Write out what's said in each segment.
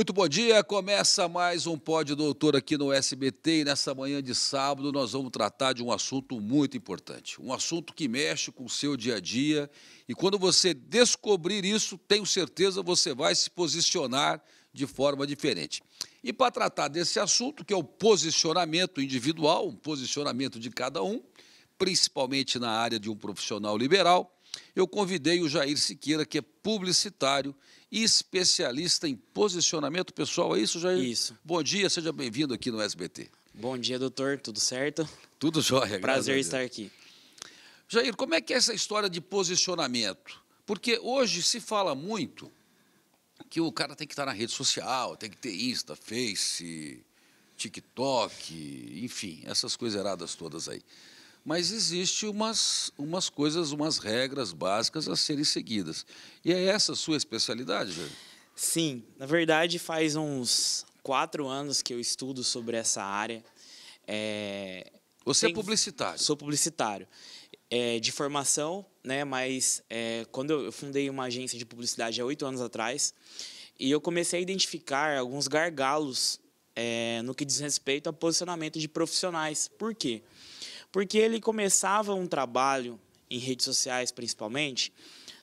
Muito bom dia, começa mais um pódio, Doutor aqui no SBT e nessa manhã de sábado nós vamos tratar de um assunto muito importante, um assunto que mexe com o seu dia a dia e quando você descobrir isso, tenho certeza você vai se posicionar de forma diferente. E para tratar desse assunto, que é o posicionamento individual, um posicionamento de cada um, principalmente na área de um profissional liberal, eu convidei o Jair Siqueira, que é publicitário especialista em posicionamento pessoal. É isso, Jair? Isso. Bom dia, seja bem-vindo aqui no SBT. Bom dia, doutor. Tudo certo? Tudo jóia. Prazer estar aqui. Jair, como é que é essa história de posicionamento? Porque hoje se fala muito que o cara tem que estar na rede social, tem que ter Insta, Face, TikTok, enfim, essas coisas erradas todas aí mas existe umas, umas coisas, umas regras básicas a serem seguidas. E é essa a sua especialidade, Jair? Sim, na verdade faz uns quatro anos que eu estudo sobre essa área. É... Você é Tem... é publicitário? Sou publicitário. É, de formação, né? Mas é, quando eu fundei uma agência de publicidade há oito anos atrás, e eu comecei a identificar alguns gargalos é, no que diz respeito a posicionamento de profissionais. Por quê? Porque ele começava um trabalho em redes sociais principalmente,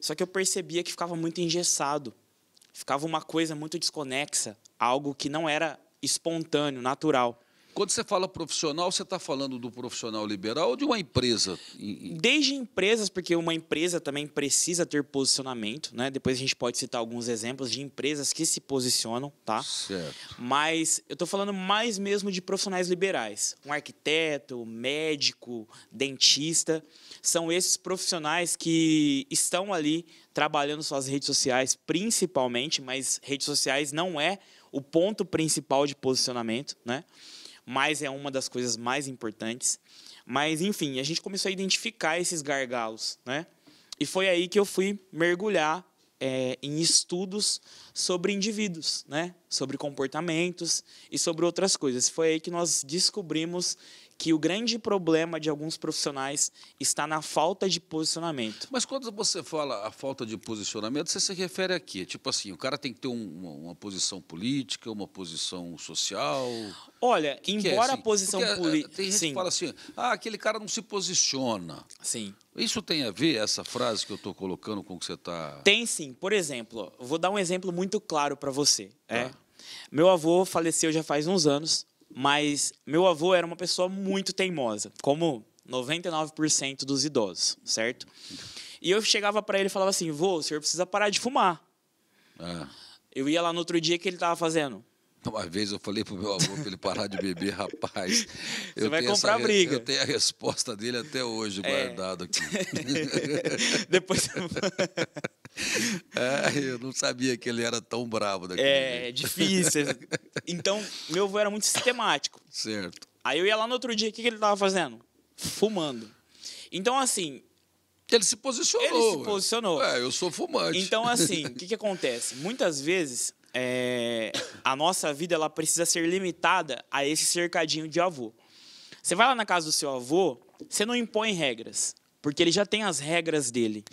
só que eu percebia que ficava muito engessado. Ficava uma coisa muito desconexa, algo que não era espontâneo, natural. Quando você fala profissional, você está falando do profissional liberal ou de uma empresa? Desde empresas, porque uma empresa também precisa ter posicionamento, né? Depois a gente pode citar alguns exemplos de empresas que se posicionam, tá? Certo. Mas eu estou falando mais mesmo de profissionais liberais. Um arquiteto, médico, dentista. São esses profissionais que estão ali trabalhando suas redes sociais principalmente, mas redes sociais não é o ponto principal de posicionamento, né? mas é uma das coisas mais importantes. Mas, enfim, a gente começou a identificar esses gargalos, né? E foi aí que eu fui mergulhar é, em estudos sobre indivíduos, né? Sobre comportamentos e sobre outras coisas. Foi aí que nós descobrimos que o grande problema de alguns profissionais está na falta de posicionamento. Mas quando você fala a falta de posicionamento, você se refere a quê? Tipo assim, o cara tem que ter uma, uma posição política, uma posição social. Olha, que embora que é, assim? a posição política. Eh, tem gente Sim. que fala assim, ah, aquele cara não se posiciona. Sim. Isso tem a ver, essa frase que eu estou colocando com o que você está. Tem sim. Por exemplo, vou dar um exemplo muito claro para você. É. Tá. Meu avô faleceu já faz uns anos. Mas meu avô era uma pessoa muito teimosa, como 99% dos idosos, certo? E eu chegava para ele e falava assim: vô, o senhor precisa parar de fumar. Ah. Eu ia lá no outro dia que ele estava fazendo. Uma vez eu falei pro meu avô para ele parar de beber, rapaz. Você vai comprar essa, briga. Eu tenho a resposta dele até hoje é. guardado aqui. Depois. É, eu não sabia que ele era tão bravo daquele É, jeito. É difícil. Então, meu avô era muito sistemático. Certo. Aí eu ia lá no outro dia, o que, ele tava fazendo? Fumando. Então, assim. Ele se posicionou. Ele se posicionou. É, eu sou fumante. Então, assim, o que, que acontece? Muitas vezes é, a nossa vida ela precisa ser limitada a esse cercadinho de avô. Você vai lá na casa do seu avô, você não impõe regras. Porque ele já tem as regras dele.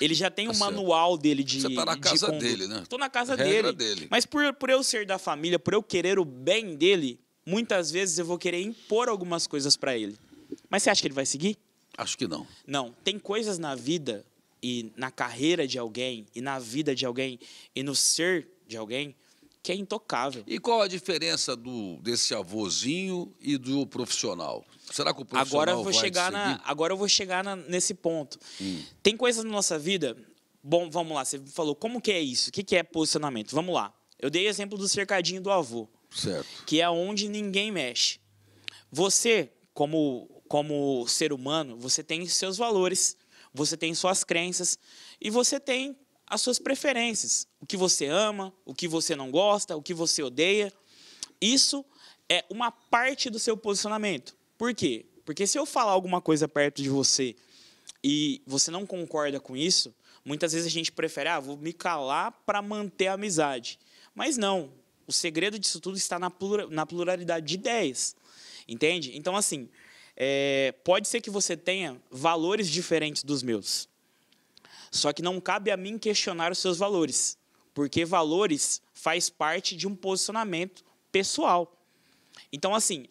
Ele já tem tá o um manual dele de. Você tá na casa dele, né? Tô na casa dele. dele. Mas por, por eu ser da família, por eu querer o bem dele, muitas vezes eu vou querer impor algumas coisas para ele. Mas você acha que ele vai seguir? Acho que não. Não. Tem coisas na vida e na carreira de alguém, e na vida de alguém, e no ser de alguém, que é intocável. E qual a diferença do, desse avôzinho e do profissional? Será que o profissional agora eu vou chegar na, Agora eu vou chegar na, nesse ponto. Hum. Tem coisas na nossa vida... Bom, vamos lá, você falou, como que é isso? O que, que é posicionamento? Vamos lá. Eu dei exemplo do cercadinho do avô. Certo. Que é onde ninguém mexe. Você, como, como ser humano, você tem seus valores, você tem suas crenças e você tem as suas preferências, o que você ama, o que você não gosta, o que você odeia. Isso é uma parte do seu posicionamento. Por quê? Porque se eu falar alguma coisa perto de você e você não concorda com isso, muitas vezes a gente prefere, ah, vou me calar para manter a amizade. Mas não, o segredo disso tudo está na, plura, na pluralidade de ideias, entende? Então, assim, é, pode ser que você tenha valores diferentes dos meus, só que não cabe a mim questionar os seus valores, porque valores faz parte de um posicionamento pessoal. Então, assim,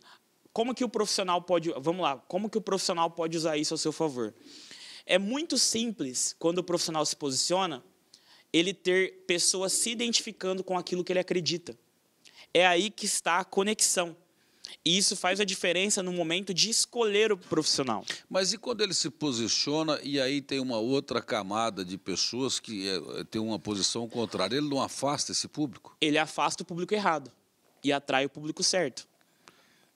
como que o profissional pode, vamos lá, como que o profissional pode usar isso a seu favor? É muito simples quando o profissional se posiciona, ele ter pessoas se identificando com aquilo que ele acredita. É aí que está a conexão. E isso faz a diferença no momento de escolher o profissional. Mas e quando ele se posiciona e aí tem uma outra camada de pessoas que é, é, tem uma posição contrária, ele não afasta esse público? Ele afasta o público errado e atrai o público certo.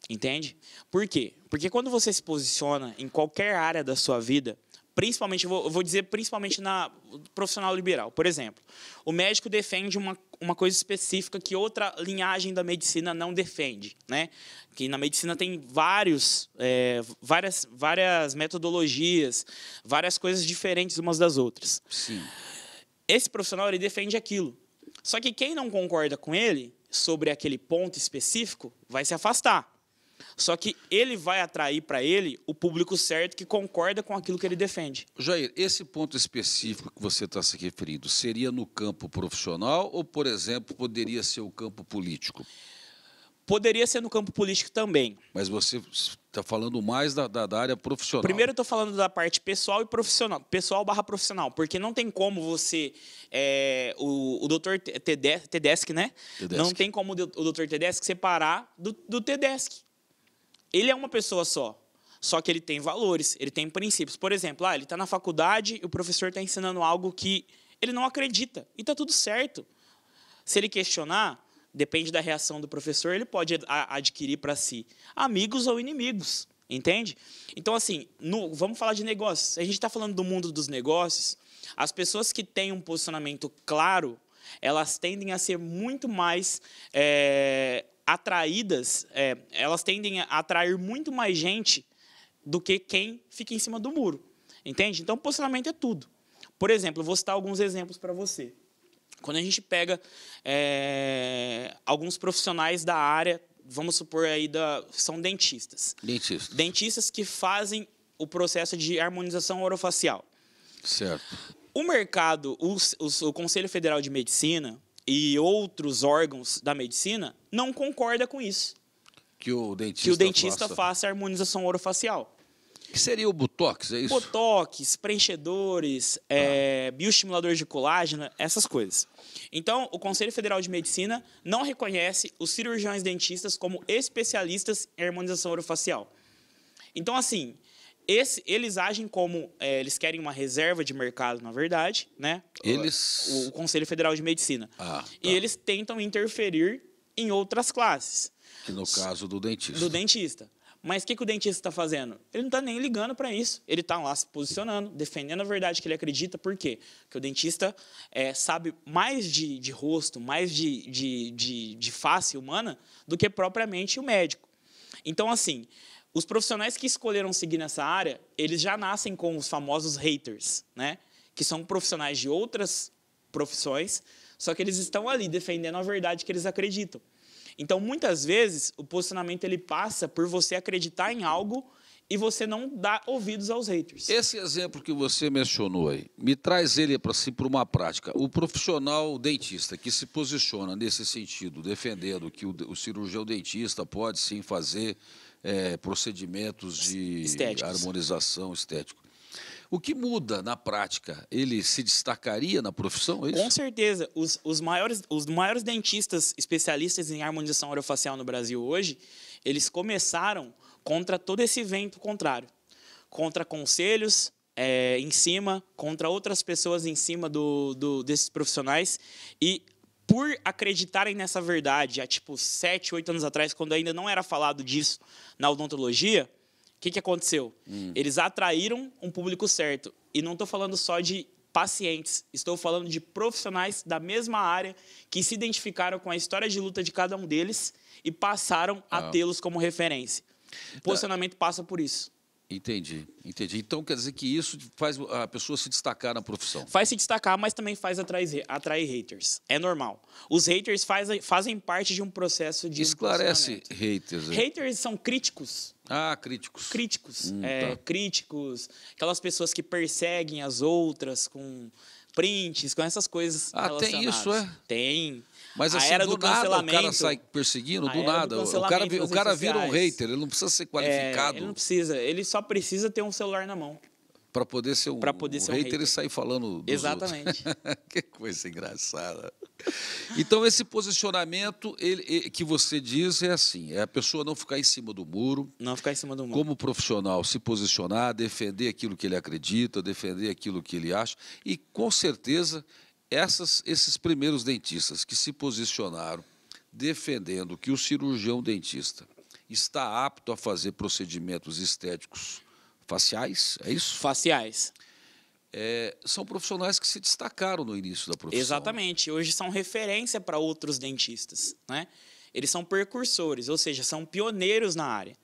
Entende? Por quê? Porque quando você se posiciona em qualquer área da sua vida, principalmente, eu vou, eu vou dizer principalmente na profissional liberal, por exemplo, o médico defende uma uma coisa específica que outra linhagem da medicina não defende, né? Que na medicina tem vários, é, várias, várias metodologias, várias coisas diferentes umas das outras. Sim. Esse profissional ele defende aquilo. Só que quem não concorda com ele sobre aquele ponto específico vai se afastar. Só que ele vai atrair para ele o público certo que concorda com aquilo que ele defende. Jair, esse ponto específico que você está se referindo seria no campo profissional ou, por exemplo, poderia ser o campo político? Poderia ser no campo político também. Mas você está falando mais da, da, da, área profissional. Primeiro, estou falando da parte pessoal e profissional. Pessoal barra profissional. Porque não tem como você. É, o, o doutor Tedesc, né? Tedesc. Não tem como o doutor Tedesc separar do, do Tedesc ele é uma pessoa só. Só que ele tem valores, ele tem princípios. Por exemplo, ah, ele está na faculdade e o professor está ensinando algo que ele não acredita. E está tudo certo. Se ele questionar, depende da reação do professor, ele pode adquirir para si amigos ou inimigos. Entende? Então, assim, no, vamos falar de negócios. A gente está falando do mundo dos negócios. As pessoas que têm um posicionamento claro, elas tendem a ser muito mais é, atraídas, é, elas tendem a atrair muito mais gente do que quem fica em cima do muro. Entende? Então, posicionamento é tudo. Por exemplo, vou citar alguns exemplos para você. Quando a gente pega é, alguns profissionais da área, vamos supor aí, da, são dentistas. Dentistas. Dentistas que fazem o processo de harmonização orofacial. Certo. O mercado, o, o, o Conselho Federal de Medicina, e outros órgãos da medicina não concorda com isso. Que o dentista, que o dentista faça. faça a harmonização orofacial. Que seria o Botox, é isso? Botox, preenchedores, ah. é, de colágeno, essas coisas. Então, o Conselho Federal de Medicina não reconhece os cirurgiões dentistas como especialistas em harmonização orofacial. Então, assim, esse, eles agem como. É, eles querem uma reserva de mercado, na verdade, né? Eles. O, o Conselho Federal de Medicina. Ah, tá. E eles tentam interferir em outras classes. Que no caso do dentista. Do dentista. Mas o que, que o dentista está fazendo? Ele não está nem ligando para isso. Ele está lá se posicionando, defendendo a verdade que ele acredita. Por quê? Porque o dentista é, sabe mais de, de rosto, mais de, de, de, de face humana do que propriamente o médico. Então, assim, os profissionais que escolheram seguir nessa área, eles já nascem com os famosos haters, né? Que são profissionais de outras profissões, só que eles estão ali defendendo a verdade que eles acreditam. Então, muitas vezes, o posicionamento ele passa por você acreditar em algo e você não dá ouvidos aos haters. Esse exemplo que você mencionou aí, me traz ele para si assim, por uma prática. O profissional dentista que se posiciona nesse sentido, defendendo que o, o cirurgião dentista pode sim fazer é, procedimentos de Estéticos. harmonização estética. O que muda na prática? Ele se destacaria na profissão? É Com certeza. Os, os, maiores, os maiores dentistas especialistas em harmonização orofacial no Brasil hoje, eles começaram contra todo esse vento contrário. Contra conselhos, é, em cima, contra outras pessoas em cima do, do, desses profissionais. E por acreditarem nessa verdade há tipo 7, 8 anos atrás, quando ainda não era falado disso na odontologia, o que, que aconteceu? Hum. Eles atraíram um público certo. E não estou falando só de pacientes, estou falando de profissionais da mesma área que se identificaram com a história de luta de cada um deles e passaram ah. a tê-los como referência. O posicionamento passa por isso. Entendi, entendi. Então quer dizer que isso faz a pessoa se destacar na profissão. Faz se destacar, mas também faz atrair, atrair haters. É normal. Os haters faz, fazem parte de um processo de. Esclarece haters. Né? Haters são críticos. Ah, críticos. Críticos. Hum, é, tá. Críticos, aquelas pessoas que perseguem as outras com prints, com essas coisas. Ah, tem isso, é? Tem. Mas assim, do, do nada o cara sai perseguindo, do nada. Do o cara, o cara vira um hater, ele não precisa ser qualificado. É, ele não precisa, ele só precisa ter um celular na mão. Para poder ser um, poder um ser um hater, hater, e sair falando dos Exatamente. que coisa engraçada. Então, esse posicionamento ele, ele, que você diz é assim: é a pessoa não ficar em cima do muro. Não ficar em cima do muro. Como profissional, se posicionar, defender aquilo que ele acredita, defender aquilo que ele acha. E, com certeza, essas, esses primeiros dentistas que se posicionaram defendendo que o cirurgião dentista está apto a fazer procedimentos estéticos faciais, é isso? Faciais. É, são profissionais que se destacaram no início da profissão. Exatamente. Hoje são referência para outros dentistas, né? Eles são precursores, ou seja, são pioneiros na área.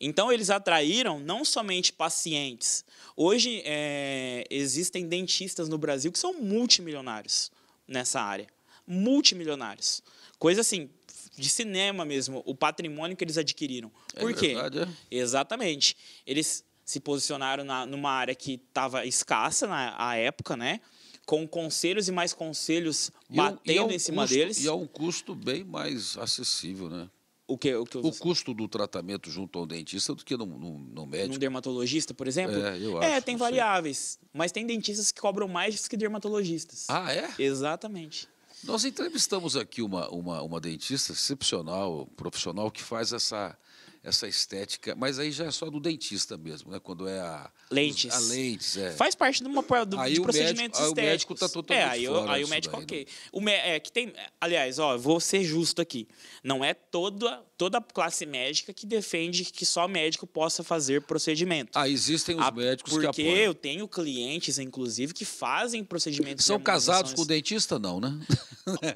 Então, eles atraíram não somente pacientes. Hoje, é, existem dentistas no Brasil que são multimilionários nessa área. Multimilionários. Coisa assim, de cinema mesmo, o patrimônio que eles adquiriram. É Por é quê? Verdade, é? Exatamente. Eles se posicionaram na, numa área que estava escassa na época, né? Com conselhos e mais conselhos e é batendo em cima custo, deles. E é um custo bem mais acessível, né? O, que, o, que o custo do tratamento junto ao dentista do que no, no, no médico. Num dermatologista, por exemplo? É, eu é, acho, é tem variáveis. Sei. Mas tem dentistas que cobram mais que dermatologistas. Ah, é? Exatamente. Nós entrevistamos aqui uma, uma, uma dentista excepcional, profissional, que faz essa, essa estética. Mas aí já é só do dentista mesmo, né? Quando é a. Lentes. a lentes, é. Faz parte de uma do, aí de procedimentos médico, estéticos. Aí o médico tá totalmente. É, aí, fora aí o médico, daí, né? ok. O me, é, que tem, aliás, ó, vou ser justo aqui. Não é toda, toda a classe médica que defende que só médico possa fazer procedimento. Ah, existem os a, ah, médicos que apoiam. Porque eu tenho clientes, inclusive, que fazem procedimentos. São casados com o dentista, não, né?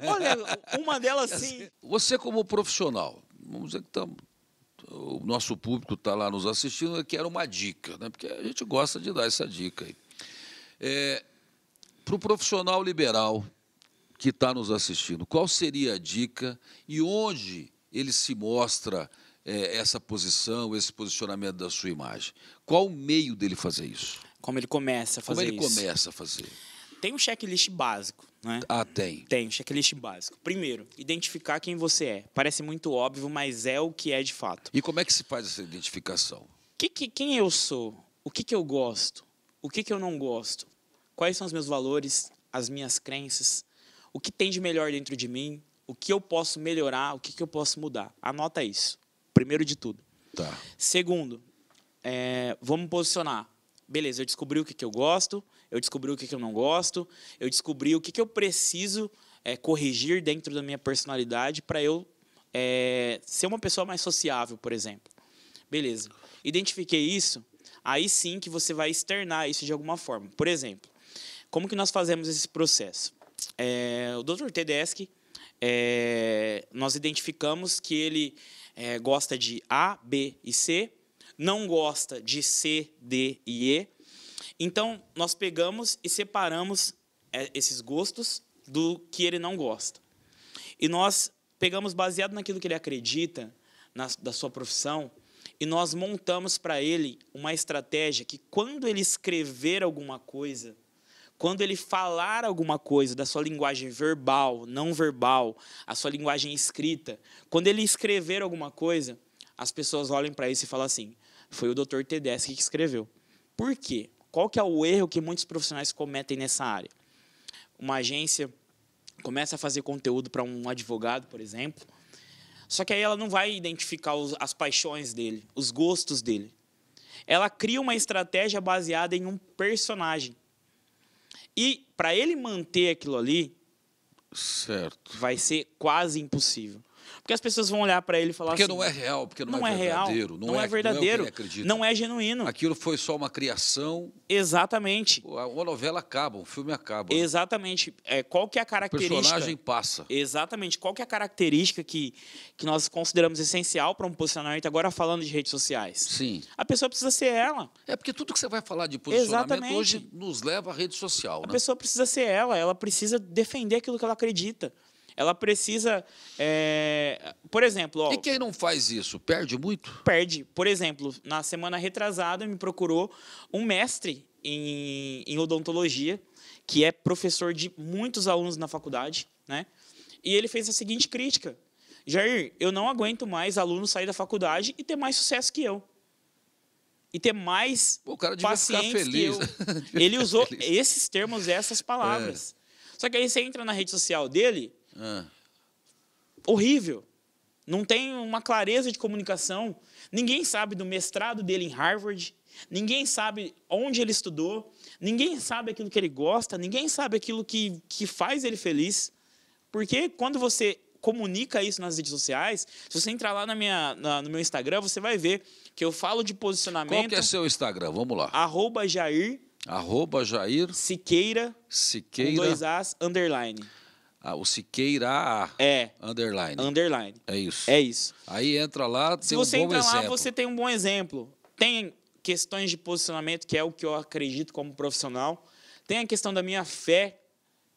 Olha, uma delas sim. Você, como profissional, vamos dizer que estamos o nosso público está lá nos assistindo, eu é quero uma dica, né? porque a gente gosta de dar essa dica aí. É, Para o profissional liberal que está nos assistindo, qual seria a dica e onde ele se mostra é, essa posição, esse posicionamento da sua imagem? Qual o meio dele fazer isso? Como ele começa a fazer isso? Como ele isso? começa a fazer? Tem um checklist básico, né? Ah, tem. Tem, um checklist básico. Primeiro, identificar quem você é. Parece muito óbvio, mas é o que é de fato. E como é que se faz essa identificação? Que, que, quem eu sou? O que, que eu gosto? O que, que eu não gosto? Quais são os meus valores, as minhas crenças? O que tem de melhor dentro de mim? O que eu posso melhorar? O que, que eu posso mudar? Anota isso. Primeiro de tudo. Tá. Segundo, é, vamos posicionar. Beleza, eu descobri o que, que eu gosto, eu descobri o que, que eu não gosto, eu descobri o que, que eu preciso é, corrigir dentro da minha personalidade para eu é, ser uma pessoa mais sociável, por exemplo. Beleza. Identifiquei isso, aí sim que você vai externar isso de alguma forma. Por exemplo, como que nós fazemos esse processo? É, o Dr. Tedeschi, é, nós identificamos que ele é, gosta de A, B e C, não gosta de C, D e E, então, nós pegamos e separamos é, esses gostos do que ele não gosta. E nós pegamos baseado naquilo que ele acredita, na, da sua profissão, e nós montamos para ele uma estratégia que, quando ele escrever alguma coisa, quando ele falar alguma coisa da sua linguagem verbal, não verbal, a sua linguagem escrita, quando ele escrever alguma coisa, as pessoas olhem para isso e falam assim: foi o Dr. Tedeschi que escreveu. Por quê? Qual que é o erro que muitos profissionais cometem nessa área? Uma agência começa a fazer conteúdo para um advogado, por exemplo, só que aí ela não vai identificar os, as paixões dele, os gostos dele. Ela cria uma estratégia baseada em um personagem. E para ele manter aquilo ali, certo. vai ser quase impossível. Porque as pessoas vão olhar para ele e falar porque assim. Porque não é real, porque não, não é, é verdadeiro. Real, não, não, é, é verdadeiro. Não é, não é, genuíno. Aquilo foi só uma criação. Exatamente. Uma novela acaba, um filme acaba. Né? Exatamente. É, qual que é a característica. O personagem passa. Exatamente. Qual que é a característica que, que nós consideramos essencial para um posicionamento, agora falando de redes sociais? Sim. A pessoa precisa ser ela. É porque tudo que você vai falar de posicionamento Exatamente. hoje nos leva à rede social. A né? pessoa precisa ser ela, ela precisa defender aquilo que ela acredita. Ela precisa. É, por exemplo. Ó, e quem não faz isso, perde muito? Perde. Por exemplo, na semana retrasada me procurou um mestre em, em odontologia, que é professor de muitos alunos na faculdade, né? E ele fez a seguinte crítica: Jair, eu não aguento mais aluno sair da faculdade e ter mais sucesso que eu e ter mais Pô, pacientes feliz, que eu. Ele usou esses termos, essas é. palavras. É. Só que aí você entra na rede social dele, ah. Horrível. Não tem uma clareza de comunicação. Ninguém sabe do mestrado dele em Harvard. Ninguém sabe onde ele estudou. Ninguém sabe aquilo que ele gosta. Ninguém sabe aquilo que, que faz ele feliz. Porque quando você comunica isso nas redes sociais, se você entrar lá na minha, na, no meu Instagram, você vai ver que eu falo de posicionamento. Qual que é seu Instagram? Vamos lá. Arroba Jair. Arroba Jair. Siqueira. Siqueira. dois As, underline. Ah, o Siqueira É. Underline. Underline. É isso. É isso. Aí entra lá, tem Se você um bom entra exemplo. lá, você tem um bom exemplo. Tem questões de posicionamento, que é o que eu acredito como profissional. Tem a questão da minha fé,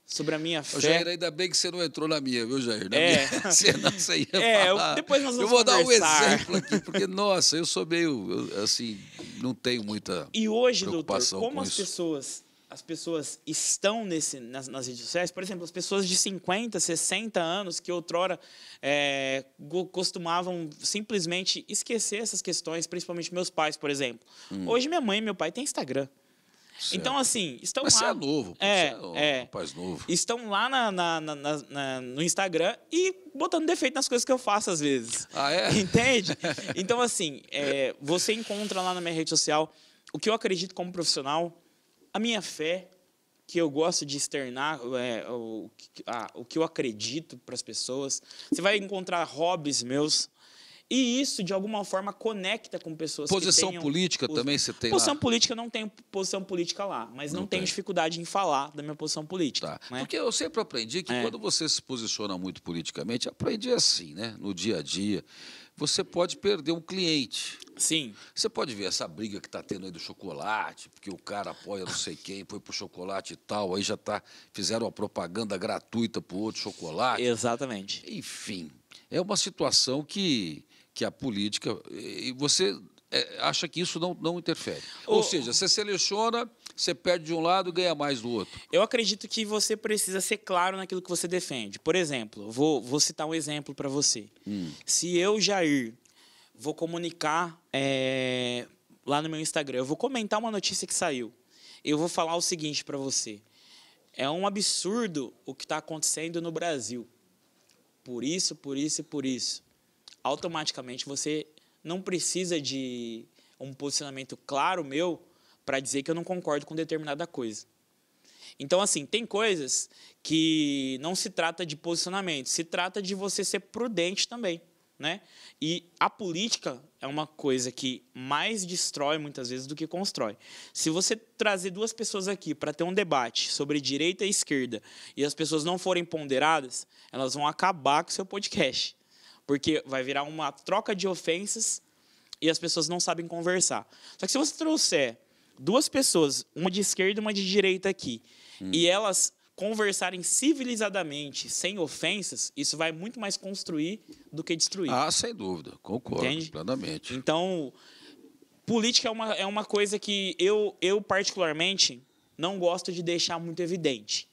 sobre a minha fé. Ô, Jair, ainda bem que você não entrou na minha, viu, Jair? Na é. Minha, você ia é, falar. depois nós vamos Eu vou conversar. dar um exemplo aqui, porque, nossa, eu sou meio, assim, não tenho muita E hoje, doutor, como as isso. pessoas as pessoas estão nesse, nas, nas, redes sociais, por exemplo, as pessoas de 50, 60 anos que outrora é, costumavam simplesmente esquecer essas questões, principalmente meus pais, por exemplo. Hum. Hoje minha mãe e meu pai têm Instagram. Certo. Então, assim, estão Mas lá. Você é novo, é, você é, é, novo. Estão lá na, na, na, no Instagram e botando defeito nas coisas que eu faço às vezes. Ah, é? Entende? então, assim, é, você encontra lá na minha rede social o que eu acredito como profissional, a minha fé, que eu gosto de externar é, o, a, o que eu acredito para as pessoas. Você vai encontrar hobbies meus. E isso, de alguma forma, conecta com pessoas posição que Posição política os... também você tem Posição lá? política, não tenho posição política lá, mas não, não tenho tem. dificuldade em falar da minha posição política. Tá. Né? Porque eu sempre aprendi que é. quando você se posiciona muito politicamente, aprendi assim, né? No dia a dia você pode perder um cliente. Sim. Você pode ver essa briga que está tendo aí do chocolate, porque o cara apoia não sei quem, foi pro chocolate e tal, aí já tá, fizeram uma propaganda gratuita pro outro chocolate. Exatamente. Enfim, é uma situação que que a política. E você é, acha que isso não, não interfere. Ou o... seja, você seleciona, você perde de um lado e ganha mais do outro. Eu acredito que você precisa ser claro naquilo que você defende. Por exemplo, vou, vou citar um exemplo para você. Hum. Se eu, Jair, vou comunicar é, lá no meu Instagram, eu vou comentar uma notícia que saiu. Eu vou falar o seguinte para você. É um absurdo o que está acontecendo no Brasil. Por isso, por isso e por isso automaticamente você não precisa de um posicionamento claro meu para dizer que eu não concordo com determinada coisa. Então, assim, tem coisas que não se trata de posicionamento, se trata de você ser prudente também. Né? E a política é uma coisa que mais destrói muitas vezes do que constrói. Se você trazer duas pessoas aqui para ter um debate sobre direita e esquerda e as pessoas não forem ponderadas, elas vão acabar com o seu podcast. Porque vai virar uma troca de ofensas e as pessoas não sabem conversar. Só que se você trouxer duas pessoas, uma de esquerda e uma de direita aqui, hum. e elas conversarem civilizadamente, sem ofensas, isso vai muito mais construir do que destruir. Ah, sem dúvida, concordo Entende? plenamente. Então, política é uma, é uma coisa que eu, eu, particularmente, não gosto de deixar muito evidente.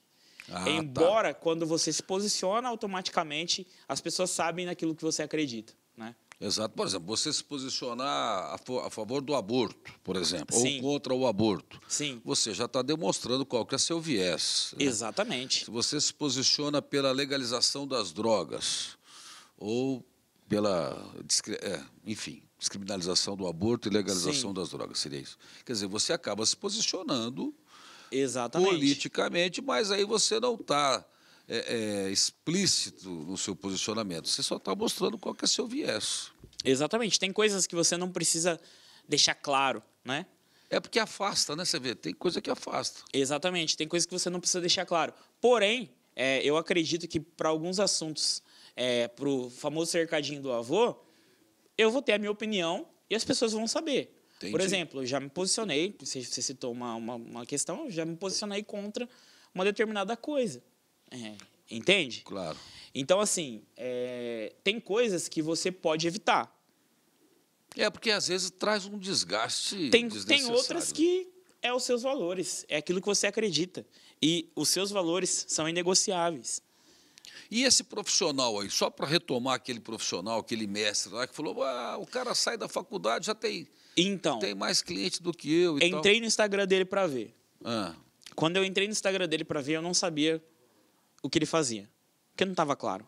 Ah, tá. Embora, tá. quando você se posiciona automaticamente, as pessoas sabem naquilo que você acredita, né? Exato. Por exemplo, você se posicionar a, favor do aborto, por exemplo, Sim. ou contra o aborto. Sim. Você já está demonstrando qual que é seu viés. Né? Exatamente. Se você se posiciona pela legalização das drogas ou pela, é, enfim, descriminalização do aborto e legalização Sim. das drogas, seria isso. Quer dizer, você acaba se posicionando Exatamente. politicamente, mas aí você não está é, é, explícito no seu posicionamento. Você só está mostrando qual que é seu viés. Exatamente. Tem coisas que você não precisa deixar claro, né? É porque afasta, né? Você vê, tem coisa que afasta. Exatamente, tem coisas que você não precisa deixar claro. Porém, é, eu acredito que para alguns assuntos, é, para o famoso cercadinho do avô, eu vou ter a minha opinião e as pessoas vão saber. Entendi. Por exemplo, eu já me posicionei, você, você citou uma, uma, uma, questão, eu já me posicionei contra uma determinada coisa. É, entende? Claro. Então, assim, é, tem coisas que você pode evitar. É, porque às vezes traz um desgaste. Tem, tem outras né? que é os seus valores, é aquilo que você acredita. E os seus valores são inegociáveis. E esse profissional aí, só para retomar aquele profissional, aquele mestre lá que falou: ah, o cara sai da faculdade, já tem então. Tem mais cliente do que eu. entrei tal. no Instagram dele para ver. Ah. Quando eu entrei no Instagram dele para ver, eu não sabia o que ele fazia. Porque não estava claro.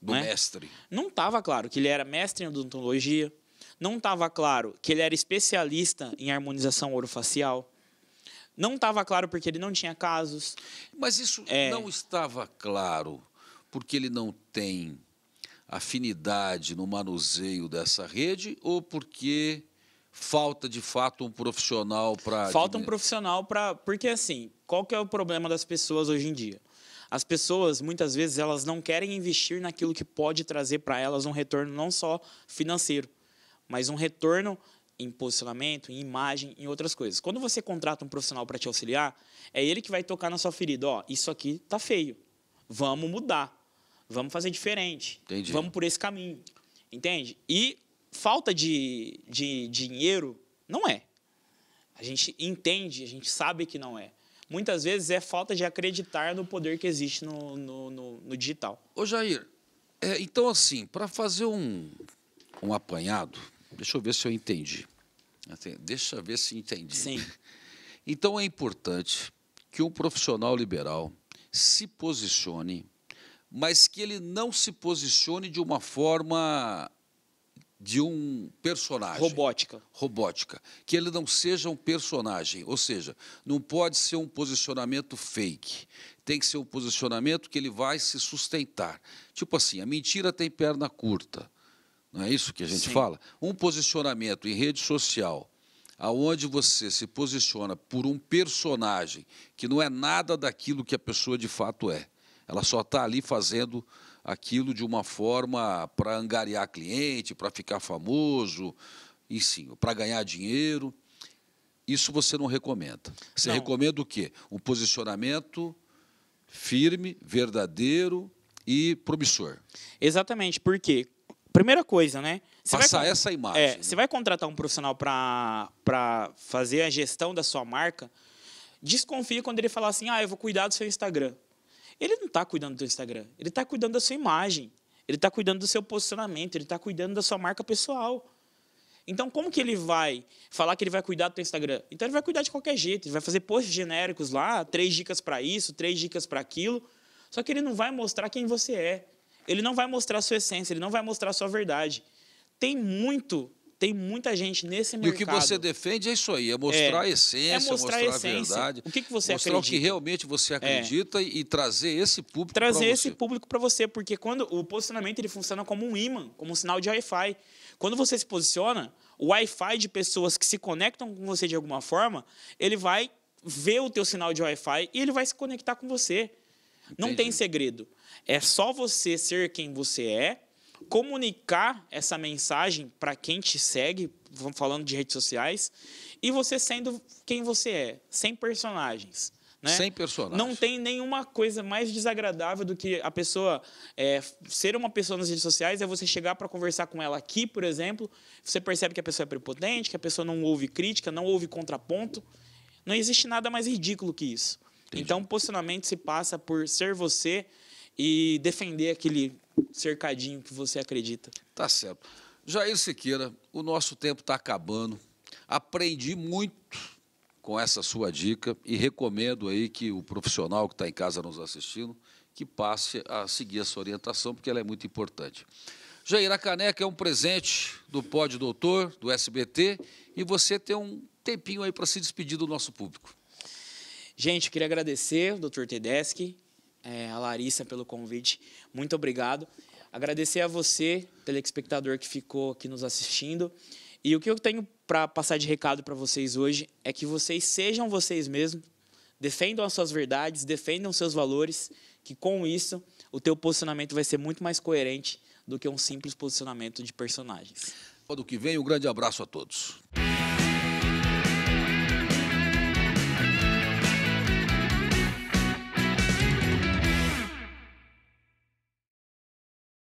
Do né? mestre. Não estava claro que ele era mestre em odontologia. Não estava claro que ele era especialista em harmonização orofacial. Não estava claro porque ele não tinha casos. Mas isso é... não estava claro porque ele não tem afinidade no manuseio dessa rede ou porque falta de fato um profissional para. Falta um profissional para. Porque assim, qual que é o problema das pessoas hoje em dia? As pessoas, muitas vezes, elas não querem investir naquilo que pode trazer para elas um retorno não só financeiro, mas um retorno em posicionamento, em imagem, em outras coisas. Quando você contrata um profissional para te auxiliar, é ele que vai tocar na sua ferida. Ó, oh, isso aqui tá feio. Vamos mudar. Vamos fazer diferente. Entendi. Vamos por esse caminho. Entende? E falta de, de dinheiro não é. A gente entende, a gente sabe que não é. Muitas vezes é falta de acreditar no poder que existe no, no, no, no digital. Ô Jair, é, então assim, para fazer um, um apanhado, deixa eu ver se eu entendi. Assim, deixa eu ver se entendi. Sim. Então é importante que um profissional liberal se posicione, mas que ele não se posicione de uma forma de um personagem. Robótica. Robótica. Que ele não seja um personagem. Ou seja, não pode ser um posicionamento fake. Tem que ser um posicionamento que ele vai se sustentar. Tipo assim, a mentira tem perna curta. Não é isso que a gente Sim. fala? Um posicionamento em rede social, aonde você se posiciona por um personagem que não é nada daquilo que a pessoa de fato é. Ela só está ali fazendo aquilo de uma forma para angariar cliente, para ficar famoso, e sim, para ganhar dinheiro. Isso você não recomenda. Você não. recomenda o quê? Um posicionamento firme, verdadeiro e promissor. Exatamente, porque primeira coisa, né? Você Passar vai, essa imagem. É, né? Você vai contratar um profissional para fazer a gestão da sua marca, desconfie quando ele falar assim: ah, eu vou cuidar do seu Instagram. Ele não está cuidando do seu Instagram, ele está cuidando da sua imagem, ele está cuidando do seu posicionamento, ele está cuidando da sua marca pessoal. Então, como que ele vai falar que ele vai cuidar do seu Instagram? Então, ele vai cuidar de qualquer jeito, ele vai fazer posts genéricos lá, três dicas para isso, três dicas para aquilo, só que ele não vai mostrar quem você é, ele não vai mostrar a sua essência, ele não vai mostrar a sua verdade. Tem muito tem muita gente nesse mercado. E o que você defende é isso aí, é mostrar é, a essência, é mostrar, é mostrar a, essência. verdade. O que, que você mostrar acredita. Mostrar o que realmente você é. acredita é. e trazer esse público Trazer esse público para você, porque quando o posicionamento ele funciona como um imã, como um sinal de Wi-Fi. Quando você se posiciona, o Wi-Fi de pessoas que se conectam com você de alguma forma, ele vai ver o teu sinal de Wi-Fi e ele vai se conectar com você. Entendi. Não tem segredo. É só você ser quem você é, comunicar essa mensagem para quem te segue, vamos falando de redes sociais, e você sendo quem você é, sem personagens. Né? Sem personagens. Não tem nenhuma coisa mais desagradável do que a pessoa é, ser uma pessoa nas redes sociais é você chegar para conversar com ela aqui, por exemplo, você percebe que a pessoa é prepotente, que a pessoa não ouve crítica, não ouve contraponto. Não existe nada mais ridículo que isso. Entendi. Então, posicionamento se passa por ser você e defender aquele cercadinho que você acredita. Tá certo. Jair Siqueira, o nosso tempo está acabando. Aprendi muito com essa sua dica e recomendo aí que o profissional que está em casa nos assistindo que passe a seguir essa orientação, porque ela é muito importante. Jair, a caneca é um presente do Pódio Doutor, do SBT, e você tem um tempinho aí para se despedir do nosso público. Gente, queria agradecer, doutor Tedeschi, é, a Larissa pelo convite. Muito obrigado. Agradecer a você, telespectador que ficou aqui nos assistindo. E o que eu tenho para passar de recado para vocês hoje é que vocês sejam vocês mesmos, defendam as suas verdades, defendam os seus valores, que com isso o teu posicionamento vai ser muito mais coerente do que um simples posicionamento de personagens. Do que vem, um grande abraço a todos.